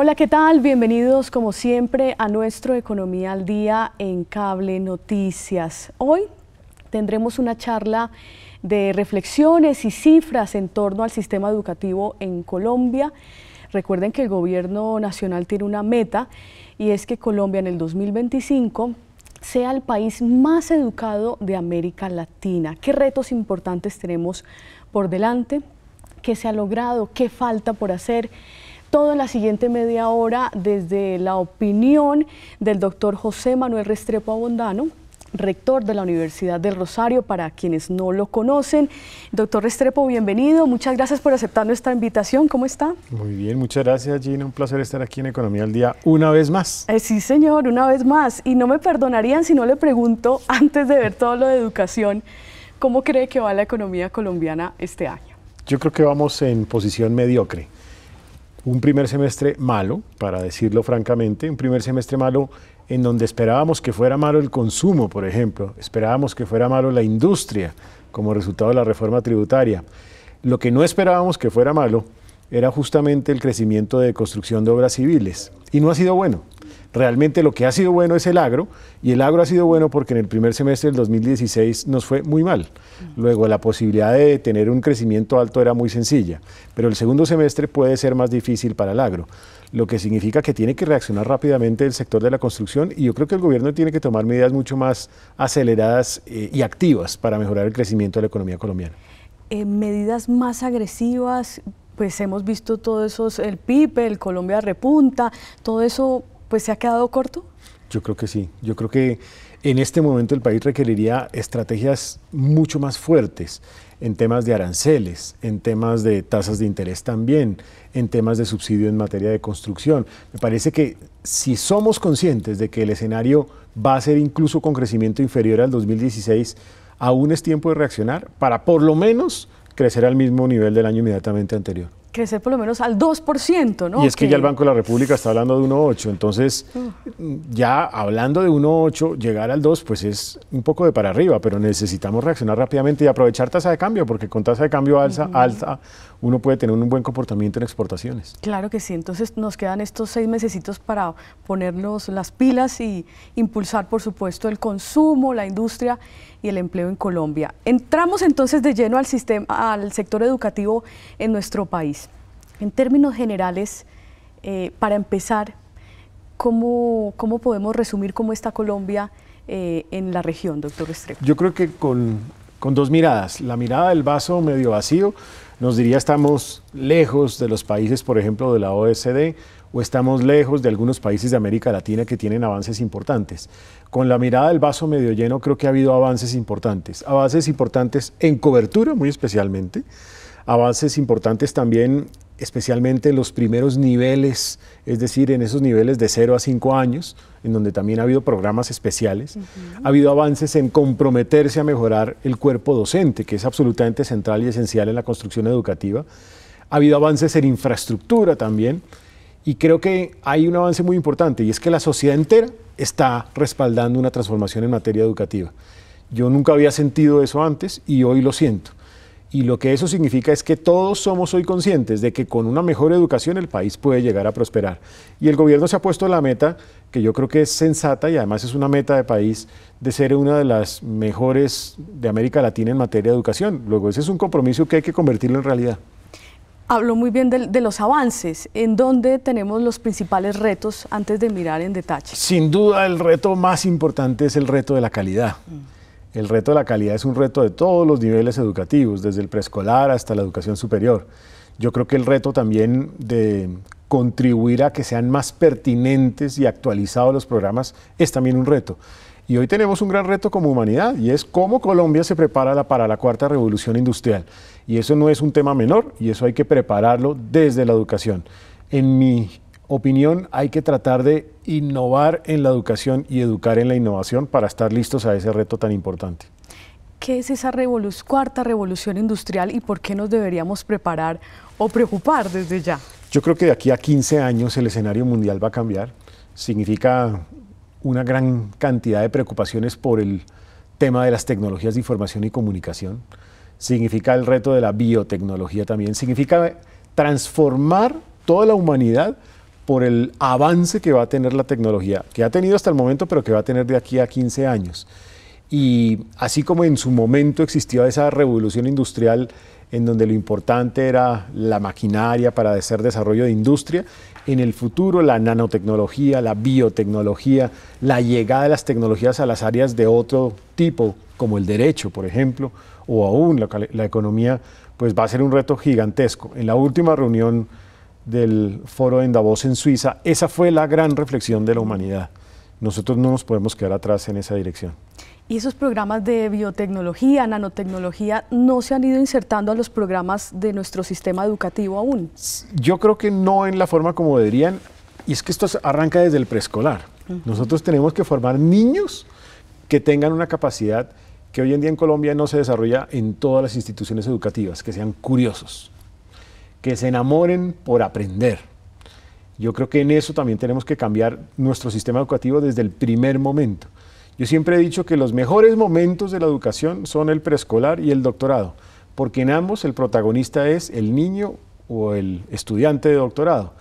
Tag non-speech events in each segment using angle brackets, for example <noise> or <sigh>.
Hola, ¿qué tal? Bienvenidos como siempre a nuestro Economía al Día en Cable Noticias. Hoy tendremos una charla de reflexiones y cifras en torno al sistema educativo en Colombia. Recuerden que el gobierno nacional tiene una meta y es que Colombia en el 2025 sea el país más educado de América Latina. ¿Qué retos importantes tenemos por delante? ¿Qué se ha logrado? ¿Qué falta por hacer? todo en la siguiente media hora desde la opinión del doctor José Manuel Restrepo Abondano, rector de la Universidad del Rosario, para quienes no lo conocen. Doctor Restrepo, bienvenido. Muchas gracias por aceptar nuestra invitación. ¿Cómo está? Muy bien, muchas gracias, Gina. Un placer estar aquí en Economía al Día una vez más. Eh, sí, señor, una vez más. Y no me perdonarían si no le pregunto, <laughs> antes de ver todo lo de educación, ¿cómo cree que va la economía colombiana este año? Yo creo que vamos en posición mediocre un primer semestre malo, para decirlo francamente, un primer semestre malo en donde esperábamos que fuera malo el consumo, por ejemplo, esperábamos que fuera malo la industria como resultado de la reforma tributaria. Lo que no esperábamos que fuera malo era justamente el crecimiento de construcción de obras civiles y no ha sido bueno. Realmente lo que ha sido bueno es el agro, y el agro ha sido bueno porque en el primer semestre del 2016 nos fue muy mal. Luego la posibilidad de tener un crecimiento alto era muy sencilla, pero el segundo semestre puede ser más difícil para el agro, lo que significa que tiene que reaccionar rápidamente el sector de la construcción y yo creo que el gobierno tiene que tomar medidas mucho más aceleradas eh, y activas para mejorar el crecimiento de la economía colombiana. Eh, medidas más agresivas, pues hemos visto todo eso, el PIB, el Colombia repunta, todo eso pues se ha quedado corto? Yo creo que sí. Yo creo que en este momento el país requeriría estrategias mucho más fuertes en temas de aranceles, en temas de tasas de interés también, en temas de subsidio en materia de construcción. Me parece que si somos conscientes de que el escenario va a ser incluso con crecimiento inferior al 2016, aún es tiempo de reaccionar para por lo menos crecer al mismo nivel del año inmediatamente anterior crecer por lo menos al 2%, ¿no? Y es que, ya el Banco de la República está hablando de 1,8, entonces ya hablando de 1,8, llegar al 2, pues es un poco de para arriba, pero necesitamos reaccionar rápidamente y aprovechar tasa de cambio, porque con tasa de cambio alza, uno puede tener un buen comportamiento en exportaciones. Claro que sí, entonces nos quedan estos seis mesecitos para ponernos las pilas y impulsar, por supuesto, el consumo, la industria y el empleo en Colombia. Entramos entonces de lleno al, sistema, al sector educativo en nuestro país. En términos generales, eh, para empezar, ¿cómo, ¿cómo podemos resumir cómo está Colombia eh, en la región, doctor Restrepo? Yo creo que con con dos miradas. La mirada del vaso medio vacío nos diría estamos lejos de los países, por ejemplo, de la OSD o estamos lejos de algunos países de América Latina que tienen avances importantes. Con la mirada del vaso medio lleno creo que ha habido avances importantes, avances importantes en cobertura muy especialmente, avances importantes también especialmente los primeros niveles, es decir, en esos niveles de 0 a 5 años, en donde también ha habido programas especiales, ha habido avances en comprometerse a mejorar el cuerpo docente, que es absolutamente central y esencial en la construcción educativa, ha habido avances en infraestructura también, y creo que hay un avance muy importante, y es que la sociedad entera está respaldando una transformación en materia educativa. Yo nunca había sentido eso antes y hoy lo siento. Y lo que eso significa es que todos somos hoy conscientes de que con una mejor educación el país puede llegar a prosperar. Y el gobierno se ha puesto la meta, que yo creo que es sensata y además es una meta de país, de ser una de las mejores de América Latina en materia de educación. Luego ese es un compromiso que hay que convertirlo en realidad. Habló muy bien de, los avances. ¿En dónde tenemos los principales retos antes de mirar en detalle? Sin duda el reto más importante es el reto de la calidad. Mm. El reto de la calidad es un reto de todos los niveles educativos, desde el preescolar hasta la educación superior. Yo creo que el reto también de contribuir a que sean más pertinentes y actualizados los programas es también un reto. Y hoy tenemos un gran reto como humanidad y es cómo Colombia se prepara para la cuarta revolución industrial. Y eso no es un tema menor y eso hay que prepararlo desde la educación. En mi opinión, hay que tratar de innovar en la educación y educar en la innovación para estar listos a ese reto tan importante. ¿Qué es esa cuarta revolución industrial y por qué nos deberíamos preparar o preocupar desde ya? Yo creo que de aquí a 15 años el escenario mundial va a cambiar. Significa una gran cantidad de preocupaciones por el tema de las tecnologías de información y comunicación. Significa el reto de la biotecnología también. Significa transformar toda la humanidad por el avance que va a tener la tecnología, que ha tenido hasta el momento, pero que va a tener de aquí a 15 años. Y así como en su momento existió esa revolución industrial en donde lo importante era la maquinaria para hacer desarrollo de industria, en el futuro la nanotecnología, la biotecnología, la llegada de las tecnologías a las áreas de otro tipo, como el derecho, por ejemplo, o aún la, la economía, pues va a ser un reto gigantesco. En la última reunión del foro en Davos en Suiza, esa fue la gran reflexión de la humanidad. Nosotros no nos podemos quedar atrás en esa dirección. ¿Y esos programas de biotecnología, nanotecnología, no se han ido insertando a los programas de nuestro sistema educativo aún? Yo creo que no en la forma como deberían. Y es que esto arranca desde el preescolar. Nosotros tenemos que formar niños que tengan una capacidad que hoy en día en Colombia no se desarrolla en todas las instituciones educativas, que sean curiosos, que se enamoren por aprender. Yo creo que en eso también tenemos que cambiar nuestro sistema educativo desde el primer momento. Yo siempre he dicho que los mejores momentos de la educación son el preescolar y el doctorado, porque en ambos el protagonista es el niño o el estudiante de doctorado.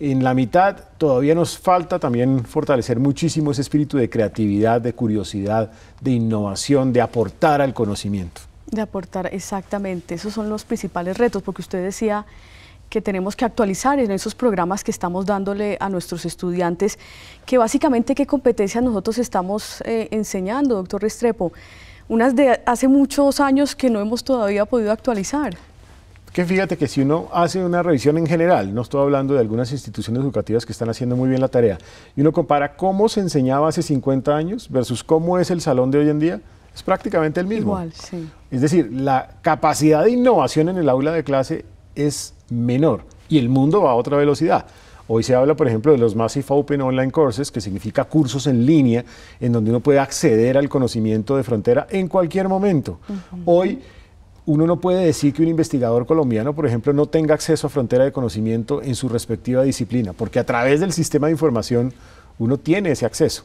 En la mitad todavía nos falta también fortalecer muchísimo ese espíritu de creatividad, de curiosidad, de innovación, de aportar al conocimiento. De aportar, exactamente. Esos son los principales retos, porque usted decía que tenemos que actualizar en esos programas que estamos dándole a nuestros estudiantes, que básicamente qué competencias nosotros estamos eh, enseñando, doctor Restrepo. Unas de hace muchos años que no hemos todavía podido actualizar. Que fíjate que si uno hace una revisión en general, no estoy hablando de algunas instituciones educativas que están haciendo muy bien la tarea, y uno compara cómo se enseñaba hace 50 años versus cómo es el salón de hoy en día, es prácticamente el mismo. Es decir, la capacidad de innovación en el aula de clase es menor y el mundo va a otra velocidad. Hoy se habla, por ejemplo, de los Massive Open Online Courses, que significa cursos en línea, en donde uno puede acceder al conocimiento de frontera en cualquier momento. Hoy uno no puede decir que un investigador colombiano, por ejemplo, no tenga acceso a frontera de conocimiento en su respectiva disciplina, porque a través del sistema de información uno tiene ese acceso.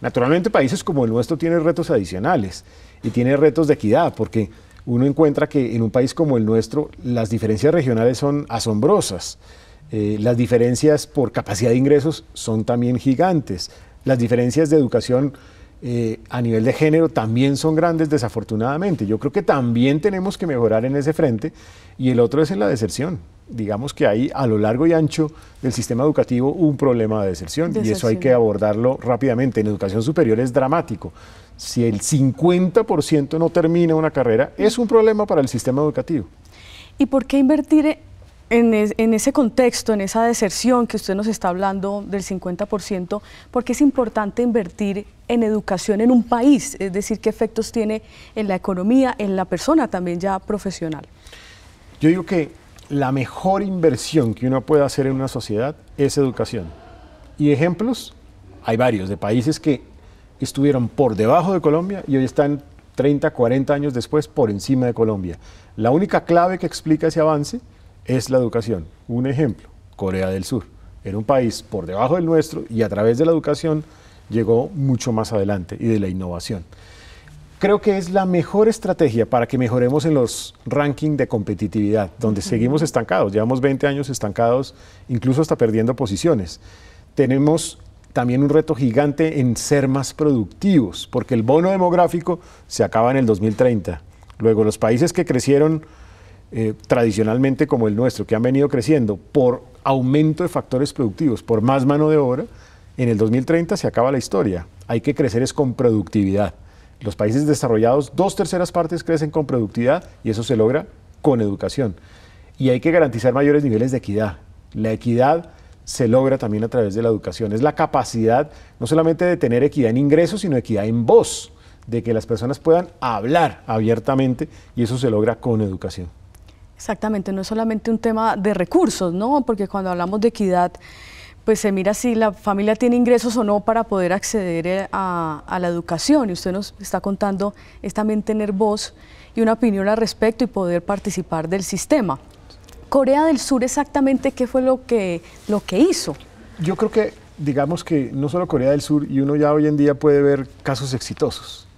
Naturalmente países como el nuestro tienen retos adicionales y tiene retos de equidad, porque uno encuentra que en un país como el nuestro las diferencias regionales son asombrosas, eh, las diferencias por capacidad de ingresos son también gigantes, las diferencias de educación eh, a nivel de género también son grandes desafortunadamente. Yo creo que también tenemos que mejorar en ese frente y el otro es en la deserción digamos que hay a lo largo y ancho del sistema educativo un problema de deserción, y eso hay que abordarlo rápidamente. En educación superior es dramático. Si el 50% no termina una carrera, es un problema para el sistema educativo. ¿Y por qué invertir en, en ese contexto, en esa deserción que usted nos está hablando del 50%? ¿Por qué es importante invertir en educación en un país? Es decir, ¿qué efectos tiene en la economía, en la persona también ya profesional? Yo digo que la mejor inversión que uno puede hacer en una sociedad es educación. Y ejemplos, hay varios de países que estuvieron por debajo de Colombia y hoy están 30, 40 años después por encima de Colombia. La única clave que explica ese avance es la educación. Un ejemplo, Corea del Sur. Era un país por debajo del nuestro y a través de la educación llegó mucho más adelante y de la innovación creo que es la mejor estrategia para que mejoremos en los rankings de competitividad, donde seguimos estancados, llevamos 20 años estancados, incluso hasta perdiendo posiciones. Tenemos también un reto gigante en ser más productivos, porque el bono demográfico se acaba en el 2030. Luego, los países que crecieron eh, tradicionalmente como el nuestro, que han venido creciendo por aumento de factores productivos, por más mano de obra, en el 2030 se acaba la historia. Hay que crecer es con productividad. Los países desarrollados, dos terceras partes crecen con productividad y eso se logra con educación. Y hay que garantizar mayores niveles de equidad. La equidad se logra también a través de la educación. Es la capacidad no solamente de tener equidad en ingresos, sino equidad en voz, de que las personas puedan hablar abiertamente y eso se logra con educación. Exactamente, no es solamente un tema de recursos, ¿no? Porque cuando hablamos de equidad pues se mira si la familia tiene ingresos o no para poder acceder eh, a, la educación. Y usted nos está contando es también tener voz y una opinión al respecto y poder participar del sistema. Corea del Sur exactamente qué fue lo que, lo que hizo. Yo creo que, digamos que no solo Corea del Sur, y uno ya hoy en día puede ver casos exitosos,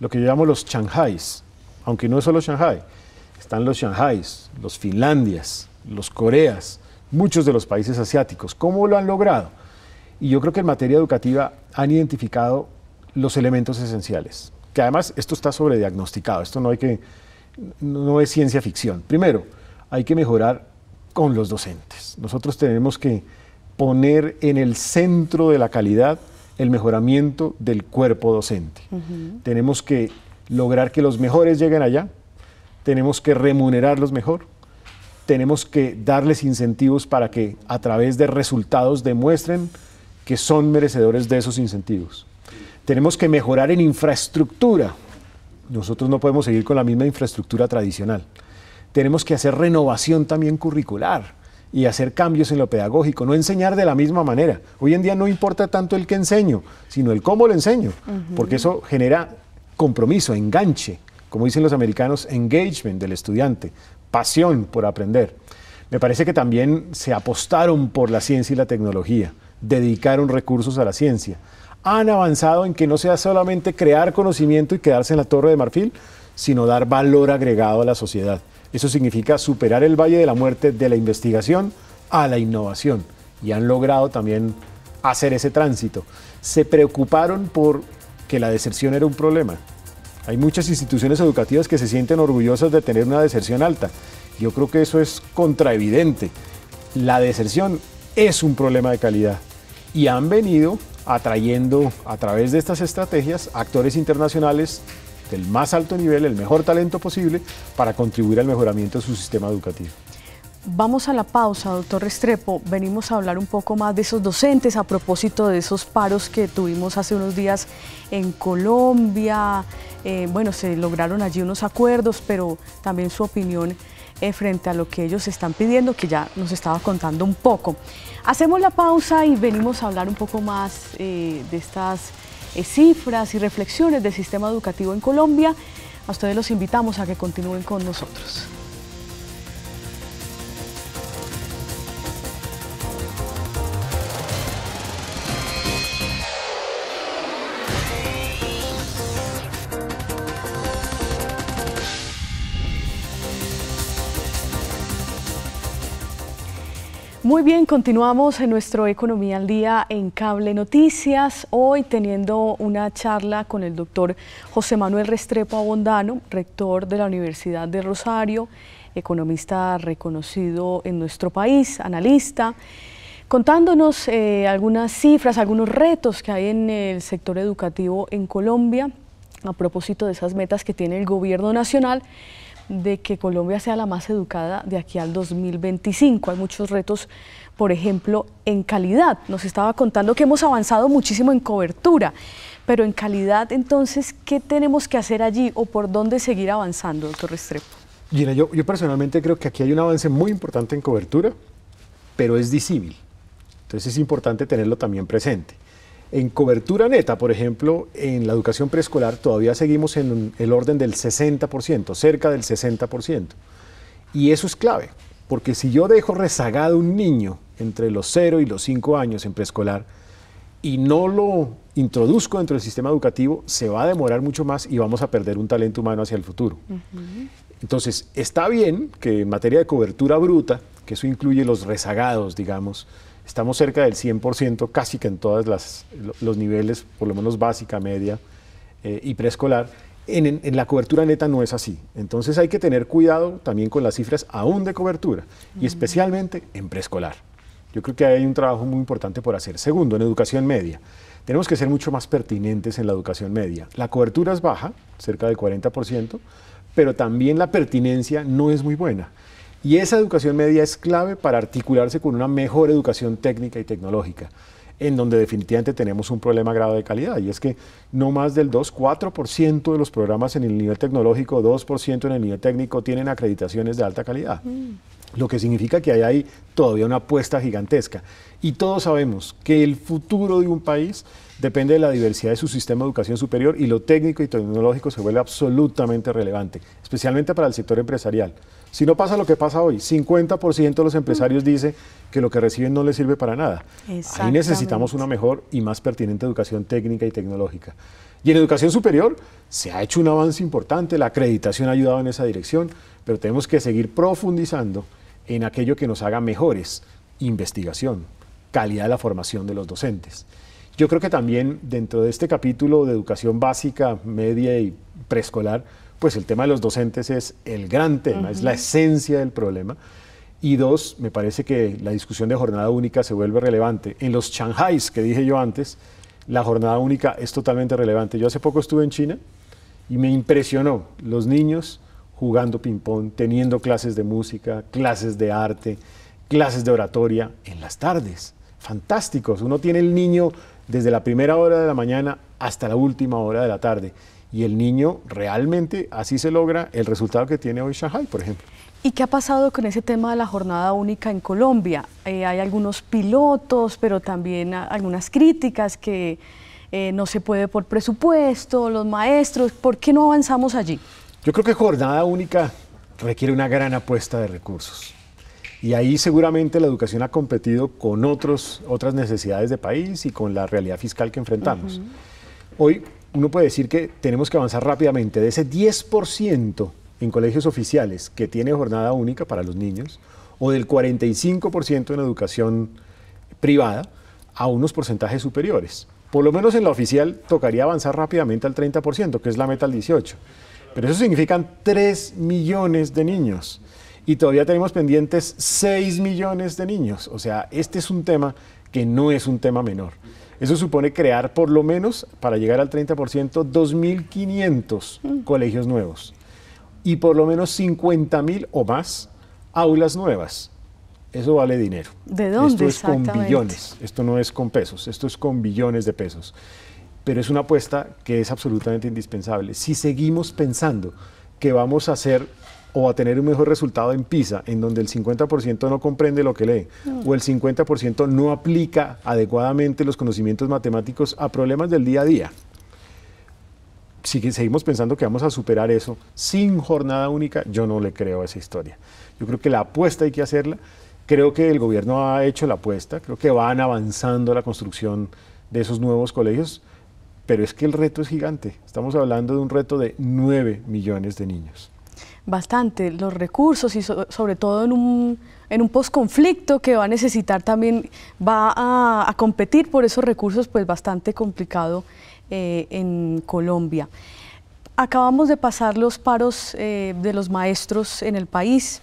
lo que yo llamo los Shanghais, aunque no es solo Shanghai, están los Shanghais, los Finlandias, los Coreas, muchos de los países asiáticos. ¿Cómo lo han logrado? Y yo creo que en materia educativa han identificado los elementos esenciales, que además esto está sobrediagnosticado, esto no hay que no es ciencia ficción. Primero, hay que mejorar con los docentes. Nosotros tenemos que poner en el centro de la calidad el mejoramiento del cuerpo docente. Tenemos que lograr que los mejores lleguen allá, tenemos que remunerarlos mejor, tenemos que darles incentivos para que a través de resultados demuestren que son merecedores de esos incentivos. Tenemos que mejorar en infraestructura. Nosotros no podemos seguir con la misma infraestructura tradicional. Tenemos que hacer renovación también curricular y hacer cambios en lo pedagógico, no enseñar de la misma manera. Hoy en día no importa tanto el que enseño, sino el cómo lo enseño, porque eso genera compromiso, enganche, como dicen los americanos, engagement del estudiante, pasión por aprender. Me parece que también se apostaron por la ciencia y la tecnología, dedicaron recursos a la ciencia. Han avanzado en que no sea solamente crear conocimiento y quedarse en la torre de marfil, sino dar valor agregado a la sociedad. Eso significa superar el valle de la muerte de la investigación a la innovación. Y han logrado también hacer ese tránsito. Se preocuparon por que la deserción era un problema, hay muchas instituciones educativas que se sienten orgullosas de tener una deserción alta. Yo creo que eso es contraevidente. La deserción es un problema de calidad y han venido atrayendo a través de estas estrategias actores internacionales del más alto nivel, el mejor talento posible, para contribuir al mejoramiento de su sistema educativo. Vamos a la pausa, doctor Restrepo. Venimos a hablar un poco más de esos docentes a propósito de esos paros que tuvimos hace unos días en Colombia. Eh, bueno, se lograron allí unos acuerdos, pero también su opinión eh, frente a lo que ellos están pidiendo, que ya nos estaba contando un poco. Hacemos la pausa y venimos a hablar un poco más eh, de estas cifras y reflexiones del sistema educativo en Colombia. A ustedes los invitamos a que continúen con nosotros. Muy bien, continuamos en nuestro Economía al Día en Cable Noticias. Hoy teniendo una charla con el doctor José Manuel Restrepo Abondano, rector de la Universidad de Rosario, economista reconocido en nuestro país, analista, contándonos eh, algunas cifras, algunos retos que hay en el sector educativo en Colombia a propósito de esas metas que tiene el gobierno nacional de que Colombia sea la más educada de aquí al 2025. Hay muchos retos, por ejemplo, en calidad. Nos estaba contando que hemos avanzado muchísimo en cobertura, pero en calidad, entonces, ¿qué tenemos que hacer allí o por dónde seguir avanzando, doctor Restrepo? Gina, yo, yo personalmente creo que aquí hay un avance muy importante en cobertura, pero es disímil. Entonces es importante tenerlo también presente. En cobertura neta, por ejemplo, en la educación preescolar todavía seguimos en el orden del 60%, cerca del 60%. Y eso es clave, porque si yo dejo rezagado un niño entre los 0 y los 5 años en preescolar y no lo introduzco dentro del sistema educativo, se va a demorar mucho más y vamos a perder un talento humano hacia el futuro. Entonces, está bien que en materia de cobertura bruta, que eso incluye los rezagados, digamos, Estamos cerca del 100%, casi que en todos los niveles, por lo menos básica, media eh, y preescolar. En, la cobertura neta no es así. Entonces hay que tener cuidado también con las cifras aún de cobertura y especialmente en preescolar. Yo creo que hay un trabajo muy importante por hacer. Segundo, en educación media. Tenemos que ser mucho más pertinentes en la educación media. La cobertura es baja, cerca del 40%, pero también la pertinencia no es muy buena. Y esa educación media es clave para articularse con una mejor educación técnica y tecnológica, en donde definitivamente tenemos un problema grave de calidad, y es que no más del 2, 4% de los programas en el nivel tecnológico, 2% en el nivel técnico tienen acreditaciones de alta calidad. Mm. Lo que significa que hay ahí todavía una apuesta gigantesca. Y todos sabemos que el futuro de un país depende de la diversidad de su sistema de educación superior y lo técnico y tecnológico se vuelve absolutamente relevante, especialmente para el sector empresarial. Si no pasa lo que pasa hoy, 50% de los empresarios mm. dice que lo que reciben no les sirve para nada. Ahí necesitamos una mejor y más pertinente educación técnica y tecnológica. Y en educación superior se ha hecho un avance importante, la acreditación ha ayudado en esa dirección, pero tenemos que seguir profundizando en aquello que nos haga mejores, investigación, calidad de la formación de los docentes. Yo creo que también dentro de este capítulo de educación básica, media y preescolar, pues el tema de los docentes es el gran tema, es la esencia del problema. Y dos, me parece que la discusión de jornada única se vuelve relevante. En los Shanghais que dije yo antes, la jornada única es totalmente relevante. Yo hace poco estuve en China y me impresionó los niños jugando ping-pong, teniendo clases de música, clases de arte, clases de oratoria en las tardes. Fantásticos. Uno tiene el niño desde la primera hora de la mañana hasta la última hora de la tarde y el niño realmente así se logra el resultado que tiene hoy Shanghai, por ejemplo. ¿Y qué ha pasado con ese tema de la jornada única en Colombia? Eh, hay algunos pilotos, pero también algunas críticas que eh, no se puede por presupuesto, los maestros, ¿por qué no avanzamos allí? Yo creo que jornada única requiere una gran apuesta de recursos. Y ahí seguramente la educación ha competido con otros, otras necesidades de país y con la realidad fiscal que enfrentamos. Hoy uno puede decir que tenemos que avanzar rápidamente. De ese 10% en colegios oficiales que tiene jornada única para los niños, o del 45% en educación privada, a unos porcentajes superiores. Por lo menos en la oficial tocaría avanzar rápidamente al 30%, que es la meta al 18%. Pero eso significan 3 millones de niños. Y todavía tenemos pendientes 6 millones de niños. O sea, este es un tema que no es un tema menor. Eso supone crear por lo menos, para llegar al 30%, 2.500 mm. colegios nuevos y por lo menos 50.000 o más aulas nuevas. Eso vale dinero. ¿De dónde? Esto es con billones, esto no es con pesos, esto es con billones de pesos. Pero es una apuesta que es absolutamente indispensable. Si seguimos pensando que vamos a hacer o a tener un mejor resultado en PISA, en donde el 50% no comprende lo que lee, o el 50% no aplica adecuadamente los conocimientos matemáticos a problemas del día a día. Si seguimos pensando que vamos a superar eso sin jornada única, yo no le creo a esa historia. Yo creo que la apuesta hay que hacerla. Creo que el gobierno ha hecho la apuesta, creo que van avanzando la construcción de esos nuevos colegios, pero es que el reto es gigante. Estamos hablando de un reto de 9 millones de niños bastante los recursos y sobre todo en un, en un posconflicto que va a necesitar también, va a, competir por esos recursos, pues bastante complicado eh, en Colombia. Acabamos de pasar los paros eh, de los maestros en el país,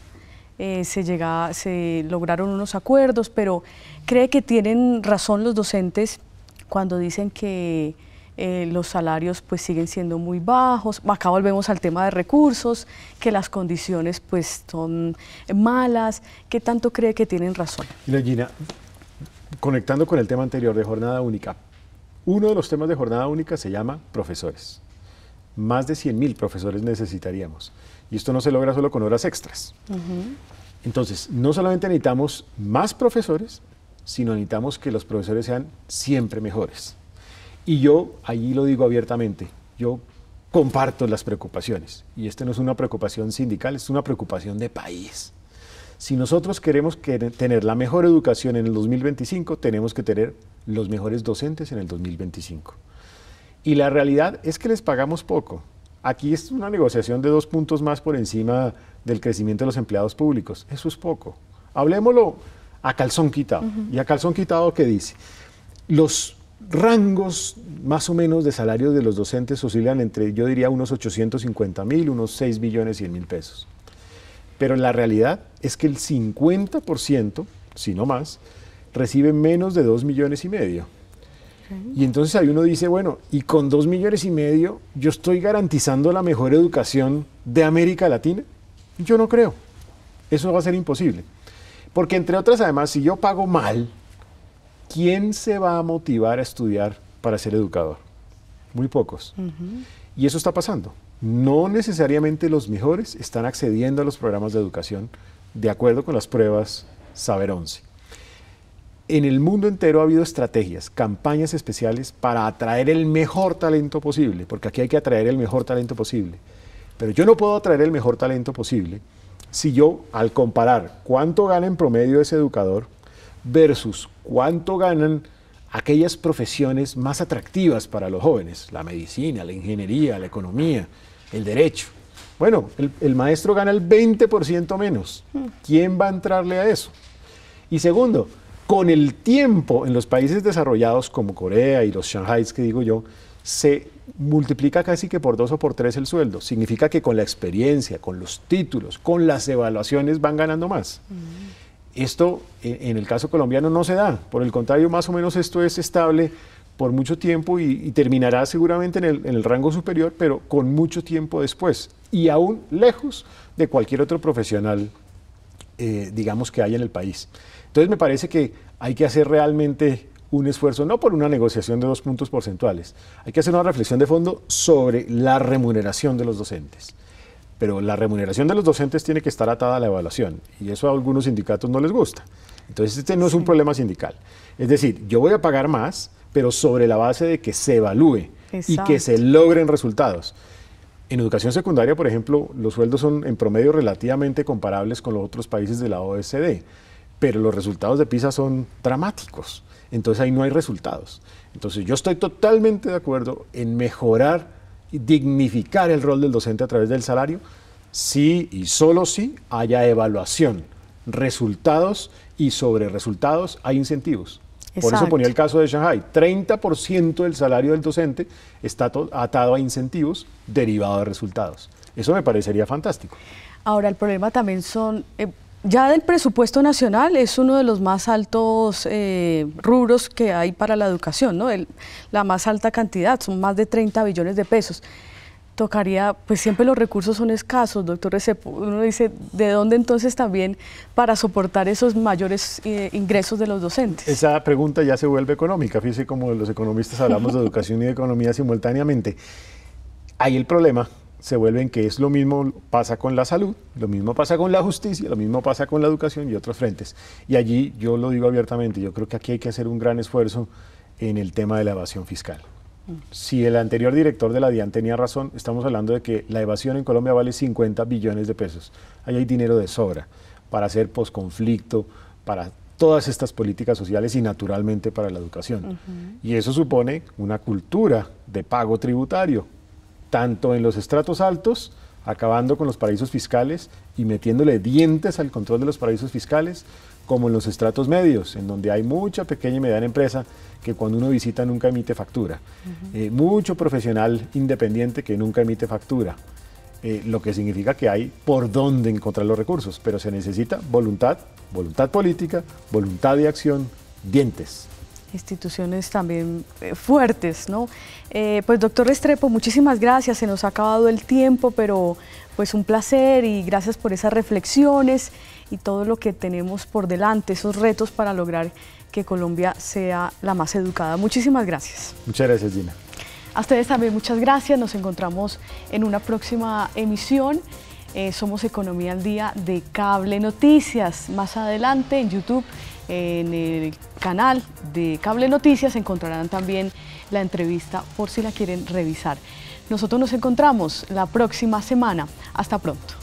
eh, se, llega, se lograron unos acuerdos, pero cree que tienen razón los docentes cuando dicen que eh, los salarios pues siguen siendo muy bajos, acá volvemos al tema de recursos, que las condiciones pues son malas, ¿qué tanto cree que tienen razón? Mira Gina, conectando con el tema anterior de jornada única, uno de los temas de jornada única se llama profesores. Más de mil profesores necesitaríamos. Y esto no se logra solo con horas extras. Entonces, no solamente necesitamos más profesores, sino necesitamos que los profesores sean siempre mejores. Y yo, allí lo digo abiertamente, yo comparto las preocupaciones. Y esta no es una preocupación sindical, es una preocupación de país. Si nosotros queremos tener la mejor educación en el 2025, tenemos que tener los mejores docentes en el 2025. Y la realidad es que les pagamos poco. Aquí es una negociación de dos puntos más por encima del crecimiento de los empleados públicos. Eso es poco. Hablemoslo a calzón quitado. ¿Y a calzón quitado qué dice? Los rangos más o menos de salarios de los docentes oscilan entre, yo diría, unos 850 mil, unos 6 millones 100 mil pesos. Pero la realidad es que el 50%, si no más, recibe menos de 2 millones y medio. Y entonces ahí uno dice, bueno, y con 2 millones y medio, ¿yo estoy garantizando la mejor educación de América Latina? Yo no creo. Eso va a ser imposible. Porque entre otras, además, si yo pago mal, ¿quién se va a motivar a estudiar para ser educador? Muy pocos. Y eso está pasando. No necesariamente los mejores están accediendo a los programas de educación de acuerdo con las pruebas Saber 11. En el mundo entero ha habido estrategias, campañas especiales para atraer el mejor talento posible, porque aquí hay que atraer el mejor talento posible. Pero yo no puedo atraer el mejor talento posible si yo, al comparar cuánto gana en promedio ese educador versus cuánto ganan aquellas profesiones más atractivas para los jóvenes, la medicina, la ingeniería, la economía, el derecho. Bueno, el, maestro gana el 20% menos. Hmm. ¿Quién va a entrarle a eso? Y segundo, con el tiempo en los países desarrollados como Corea y los Shanghais que digo yo, se multiplica casi que por dos o por tres el sueldo. Significa que con la experiencia, con los títulos, con las evaluaciones van ganando más. Mm. Esto eh, en el caso colombiano no se da, por el contrario, más o menos esto es estable por mucho tiempo y, terminará seguramente en el, rango superior, pero con mucho tiempo después y aún lejos de cualquier otro profesional, eh, digamos, que haya en el país. Entonces me parece que hay que hacer realmente un esfuerzo, no por una negociación de dos puntos porcentuales, hay que hacer una reflexión de fondo sobre la remuneración de los docentes pero la remuneración de los docentes tiene que estar atada a la evaluación y eso a algunos sindicatos no les gusta. Entonces este no es un problema sindical. Es decir, yo voy a pagar más, pero sobre la base de que se evalúe y que se logren resultados. En educación secundaria, por ejemplo, los sueldos son en promedio relativamente comparables con los otros países de la O.S.D. pero los resultados de PISA son dramáticos. Entonces ahí no hay resultados. Entonces yo estoy totalmente de acuerdo en mejorar dignificar el rol del docente a través del salario si y solo si haya evaluación, resultados y sobre resultados hay incentivos. Por eso ponía el caso de Shanghai. 30% del salario del docente está atado a incentivos derivados de resultados. Eso me parecería fantástico. Ahora, el problema también son... Eh, ya del presupuesto nacional es uno de los más altos eh, rubros que hay para la educación, ¿no? la más alta cantidad, son más de 30 billones de pesos. Tocaría, pues siempre los recursos son escasos, doctor Recep, Uno dice, ¿de dónde entonces también para soportar esos mayores eh, ingresos de los docentes? Esa pregunta ya se vuelve económica, fíjese como los economistas hablamos de educación y de economía simultáneamente. Ahí el problema se vuelven que es lo mismo pasa con la salud, lo mismo pasa con la justicia, lo mismo pasa con la educación y otros frentes. Y allí yo lo digo abiertamente, yo creo que aquí hay que hacer un gran esfuerzo en el tema de la evasión fiscal. Si el anterior director de la DIAN tenía razón, estamos hablando de que la evasión en Colombia vale 50 billones de pesos. Ahí hay dinero de sobra para hacer posconflicto, para todas estas políticas sociales y naturalmente para la educación. Y eso supone una cultura de pago tributario, tanto en los estratos altos, acabando con los paraísos fiscales y metiéndole dientes al control de los paraísos fiscales, como en los estratos medios, en donde hay mucha pequeña y mediana empresa que cuando uno visita nunca emite factura, eh, mucho profesional independiente que nunca emite factura, eh, lo que significa que hay por dónde encontrar los recursos, pero se necesita voluntad, voluntad política, voluntad de acción, dientes instituciones también eh, fuertes, ¿no? Eh, pues doctor Restrepo, muchísimas gracias, se nos ha acabado el tiempo, pero pues un placer y gracias por esas reflexiones y todo lo que tenemos por delante, esos retos para lograr que Colombia sea la más educada. Muchísimas gracias. Muchas gracias, Gina. A ustedes también muchas gracias, nos encontramos en una próxima emisión. Eh, somos Economía al Día de Cable Noticias. Más adelante en YouTube en el canal de Cable Noticias encontrarán también la entrevista por si la quieren revisar. Nosotros nos encontramos la próxima semana. Hasta pronto.